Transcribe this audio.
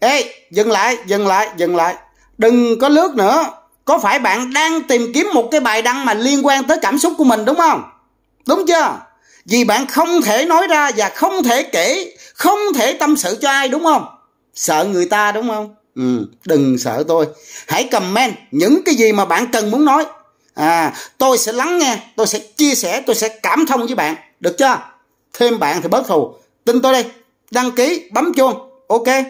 Ê, dừng lại, dừng lại, dừng lại. Đừng có lướt nữa. Có phải bạn đang tìm kiếm một cái bài đăng mà liên quan tới cảm xúc của mình đúng không? Đúng chưa? Vì bạn không thể nói ra và không thể kể, không thể tâm sự cho ai đúng không? Sợ người ta đúng không? Ừ, đừng sợ tôi. Hãy comment những cái gì mà bạn cần muốn nói. À, tôi sẽ lắng nghe, tôi sẽ chia sẻ, tôi sẽ cảm thông với bạn. Được chưa? Thêm bạn thì bớt thù. Tin tôi đi. Đăng ký, bấm chuông. Ok.